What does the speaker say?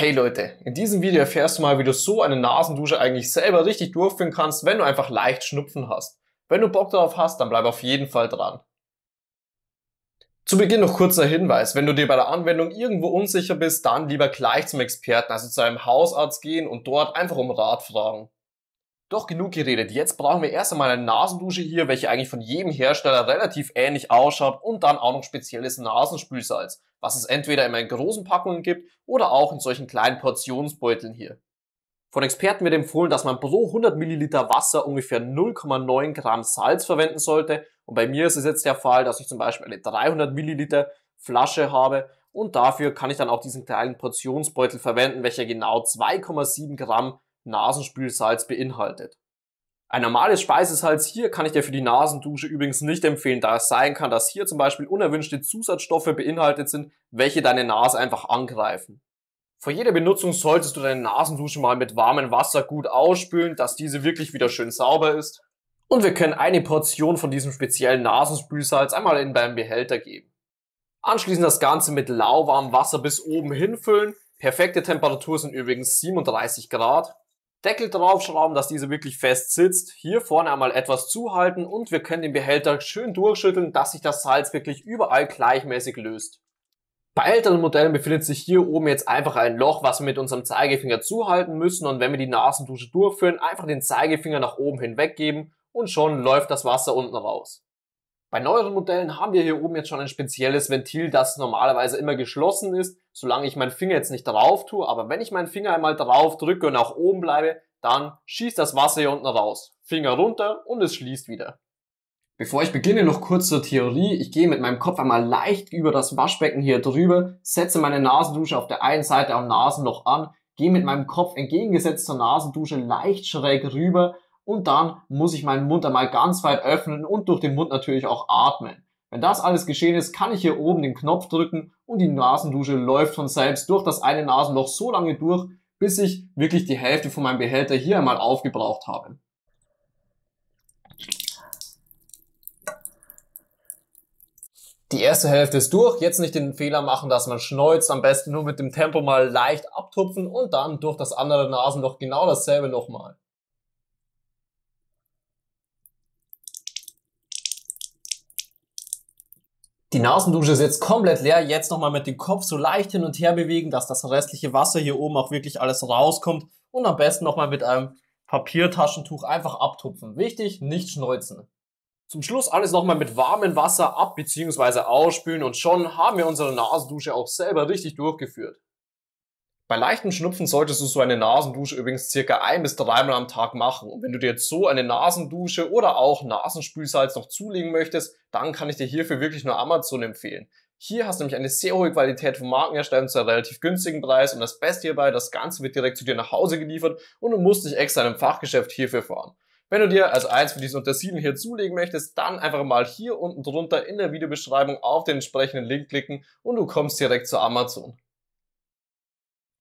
Hey Leute, in diesem Video erfährst du mal, wie du so eine Nasendusche eigentlich selber richtig durchführen kannst, wenn du einfach leicht Schnupfen hast. Wenn du Bock darauf hast, dann bleib auf jeden Fall dran. Zu Beginn noch kurzer Hinweis, wenn du dir bei der Anwendung irgendwo unsicher bist, dann lieber gleich zum Experten, also zu einem Hausarzt gehen und dort einfach um Rat fragen. Doch genug geredet. Jetzt brauchen wir erst einmal eine Nasendusche hier, welche eigentlich von jedem Hersteller relativ ähnlich ausschaut und dann auch noch spezielles Nasenspülsalz, was es entweder immer in großen Packungen gibt oder auch in solchen kleinen Portionsbeuteln hier. Von Experten wird empfohlen, dass man pro 100 Milliliter Wasser ungefähr 0,9 Gramm Salz verwenden sollte. Und bei mir ist es jetzt der Fall, dass ich zum Beispiel eine 300 Milliliter Flasche habe und dafür kann ich dann auch diesen kleinen Portionsbeutel verwenden, welcher genau 2,7 Gramm Nasenspülsalz beinhaltet. Ein normales Speisesalz hier kann ich dir für die Nasendusche übrigens nicht empfehlen, da es sein kann, dass hier zum Beispiel unerwünschte Zusatzstoffe beinhaltet sind, welche deine Nase einfach angreifen. Vor jeder Benutzung solltest du deine Nasendusche mal mit warmem Wasser gut ausspülen, dass diese wirklich wieder schön sauber ist. Und wir können eine Portion von diesem speziellen Nasenspülsalz einmal in deinen Behälter geben. Anschließend das Ganze mit lauwarmem Wasser bis oben hinfüllen. Perfekte Temperatur sind übrigens 37 Grad. Deckel draufschrauben, dass diese wirklich fest sitzt, hier vorne einmal etwas zuhalten und wir können den Behälter schön durchschütteln, dass sich das Salz wirklich überall gleichmäßig löst. Bei älteren Modellen befindet sich hier oben jetzt einfach ein Loch, was wir mit unserem Zeigefinger zuhalten müssen und wenn wir die Nasendusche durchführen, einfach den Zeigefinger nach oben hinweggeben und schon läuft das Wasser unten raus. Bei neueren Modellen haben wir hier oben jetzt schon ein spezielles Ventil, das normalerweise immer geschlossen ist, solange ich meinen Finger jetzt nicht drauf tue. Aber wenn ich meinen Finger einmal drauf drücke und auch oben bleibe, dann schießt das Wasser hier unten raus. Finger runter und es schließt wieder. Bevor ich beginne, noch kurz zur Theorie. Ich gehe mit meinem Kopf einmal leicht über das Waschbecken hier drüber, setze meine Nasendusche auf der einen Seite am Nasenloch an, gehe mit meinem Kopf entgegengesetzt zur Nasendusche leicht schräg rüber und dann muss ich meinen Mund einmal ganz weit öffnen und durch den Mund natürlich auch atmen. Wenn das alles geschehen ist, kann ich hier oben den Knopf drücken und die Nasendusche läuft von selbst durch das eine Nasenloch so lange durch, bis ich wirklich die Hälfte von meinem Behälter hier einmal aufgebraucht habe. Die erste Hälfte ist durch. Jetzt nicht den Fehler machen, dass man schneuzt. Am besten nur mit dem Tempo mal leicht abtupfen und dann durch das andere Nasenloch genau dasselbe nochmal. Die Nasendusche ist jetzt komplett leer. Jetzt nochmal mit dem Kopf so leicht hin und her bewegen, dass das restliche Wasser hier oben auch wirklich alles rauskommt. Und am besten nochmal mit einem Papiertaschentuch einfach abtupfen. Wichtig, nicht schneuzen. Zum Schluss alles nochmal mit warmem Wasser ab- bzw. ausspülen und schon haben wir unsere Nasendusche auch selber richtig durchgeführt. Bei leichtem Schnupfen solltest du so eine Nasendusche übrigens circa ein bis dreimal am Tag machen. Und wenn du dir jetzt so eine Nasendusche oder auch Nasenspülsalz noch zulegen möchtest, dann kann ich dir hierfür wirklich nur Amazon empfehlen. Hier hast du nämlich eine sehr hohe Qualität von Markenherstellern zu einem relativ günstigen Preis und das Beste hierbei, das Ganze wird direkt zu dir nach Hause geliefert und du musst nicht extra in einem Fachgeschäft hierfür fahren. Wenn du dir also eins von diesen Untersiedeln hier zulegen möchtest, dann einfach mal hier unten drunter in der Videobeschreibung auf den entsprechenden Link klicken und du kommst direkt zu Amazon.